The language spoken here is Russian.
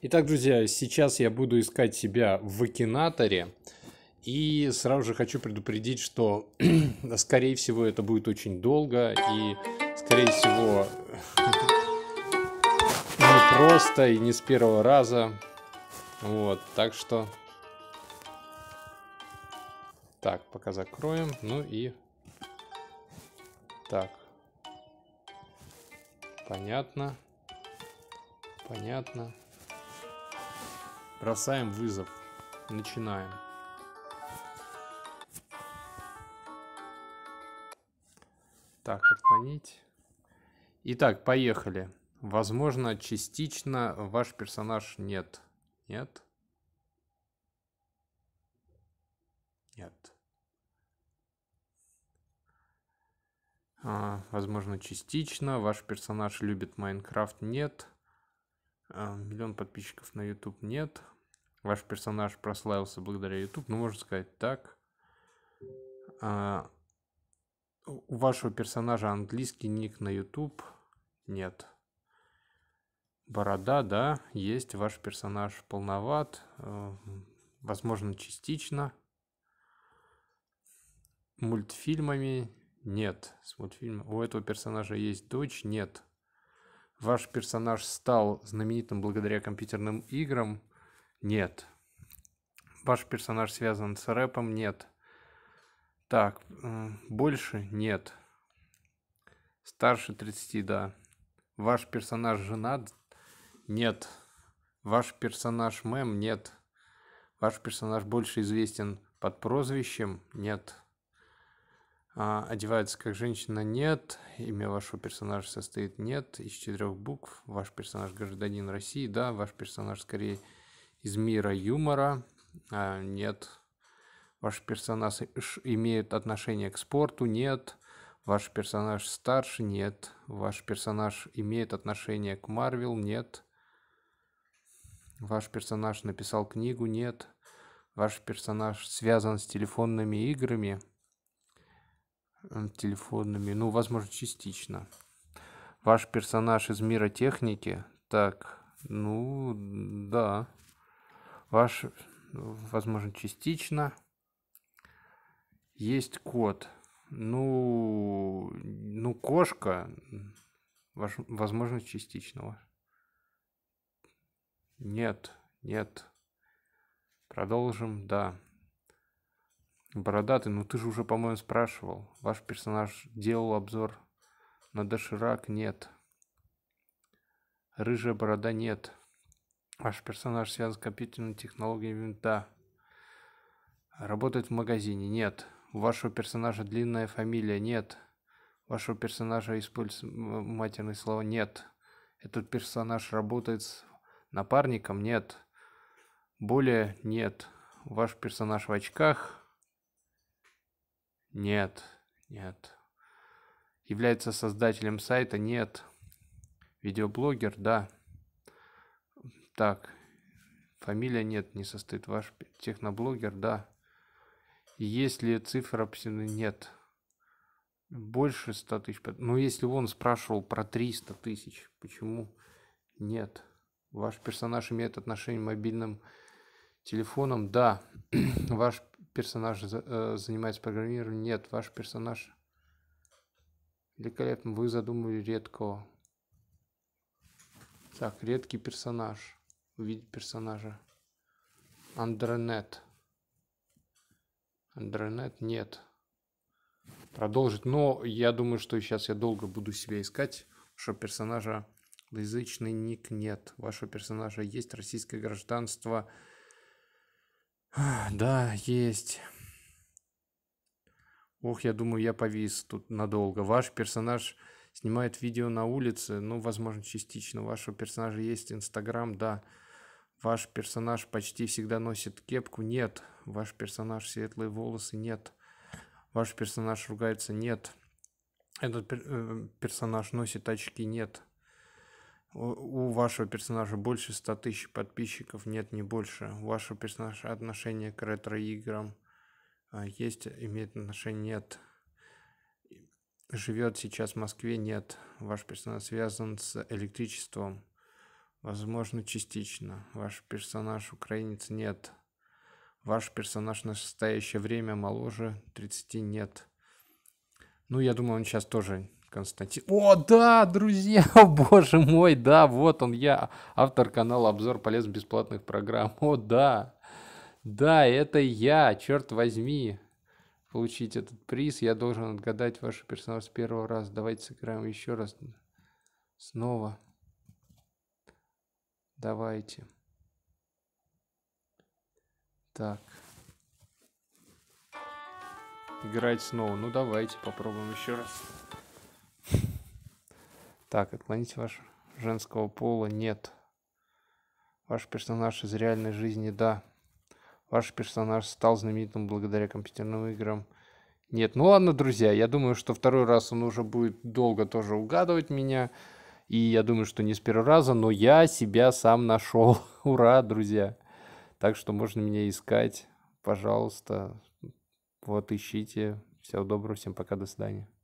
Итак, друзья, сейчас я буду искать себя в Акинаторе. И сразу же хочу предупредить, что, скорее всего, это будет очень долго. И, скорее всего, не ну, просто и не с первого раза. Вот, так что... Так, пока закроем. Ну и... Так. Понятно. Понятно. Бросаем вызов. Начинаем. Так, отклонить. Итак, поехали. Возможно, частично ваш персонаж нет. Нет? Нет. А, возможно, частично. Ваш персонаж любит Майнкрафт? Нет. А, миллион подписчиков на YouTube? Нет. Ваш персонаж прославился благодаря YouTube, ну, можно сказать так. А, у вашего персонажа английский ник на YouTube? Нет. Борода, да, есть. Ваш персонаж полноват, э, возможно, частично. Мультфильмами нет. С мультфильма. У этого персонажа есть дочь? Нет. Ваш персонаж стал знаменитым благодаря компьютерным играм? Нет. Ваш персонаж связан с рэпом? Нет. Так, больше? Нет. Старше 30, да. Ваш персонаж женат? Нет. Ваш персонаж мэм? Нет. Ваш персонаж больше известен под прозвищем? Нет. А, одевается как женщина? Нет. Имя вашего персонажа состоит? Нет. Из четырех букв. Ваш персонаж гражданин России? Да. Ваш персонаж скорее из мира юмора. А, нет. Ваш персонаж имеет отношение к спорту? Нет. Ваш персонаж старше? Нет. Ваш персонаж имеет отношение к Марвел? Нет. Ваш персонаж написал книгу? Нет. Ваш персонаж связан с телефонными играми? Телефонными, ну, возможно, частично. Ваш персонаж из мира техники? Так, ну, да ваш, возможно, частично. Есть кот. Ну, ну кошка, ваш, возможно, частично ваш. Нет, нет. Продолжим, да. Бородатый, ну ты же уже, по-моему, спрашивал. Ваш персонаж делал обзор на доширак? Нет. Рыжая борода? Нет. Ваш персонаж связан с компьютерной технологией винта. Работает в магазине? Нет. У вашего персонажа длинная фамилия? Нет. У вашего персонажа используют матерные слова? Нет. Этот персонаж работает с напарником? Нет. Более? Нет. Ваш персонаж в очках? Нет. Нет. Является создателем сайта? Нет. Видеоблогер? Да. Так, фамилия нет, не состоит. Ваш техноблогер, да. Есть ли цифра псины? Нет. Больше 100 тысяч. Ну, если он спрашивал про 300 тысяч, почему нет? Ваш персонаж имеет отношение к мобильным телефонам? Да. Ваш персонаж э, занимается программированием? Нет. Ваш персонаж... Великолепно, вы задумали редкого. Так, редкий персонаж увидеть персонажа. Андернет. Андернет нет. Продолжить. Но я думаю, что сейчас я долго буду себя искать, что персонажа язычный ник нет. Вашего персонажа есть российское гражданство. Да, есть. Ох, я думаю, я повис тут надолго. Ваш персонаж снимает видео на улице, ну, возможно, частично. Вашего персонажа есть Инстаграм, да. Ваш персонаж почти всегда носит кепку? Нет. Ваш персонаж светлые волосы? Нет. Ваш персонаж ругается? Нет. Этот пер э, персонаж носит очки? Нет. У, у вашего персонажа больше 100 тысяч подписчиков? Нет, не больше. У вашего персонажа отношение к ретро-играм? Э, есть, имеет отношение? Нет. Живет сейчас в Москве? Нет. Ваш персонаж связан с электричеством? Возможно, частично. Ваш персонаж украинец нет. Ваш персонаж на настоящее время моложе 30 нет. Ну, я думаю, он сейчас тоже Константин. О, да, друзья, боже мой, да, вот он я, автор канала «Обзор полезных бесплатных программ». О, да, да, это я, черт возьми. Получить этот приз, я должен отгадать ваш персонаж с первого раза. Давайте сыграем еще раз. Снова. Давайте. Так. Играть снова. Ну, давайте попробуем еще раз. Так, отклонить ваш женского пола нет. Ваш персонаж из реальной жизни да. Ваш персонаж стал знаменитым благодаря компьютерным играм. Нет, ну ладно, друзья, я думаю, что второй раз он уже будет долго тоже угадывать меня. И я думаю, что не с первого раза, но я себя сам нашел. Ура, друзья! Так что можно меня искать, пожалуйста. Вот ищите. Всего доброго, всем пока, до свидания.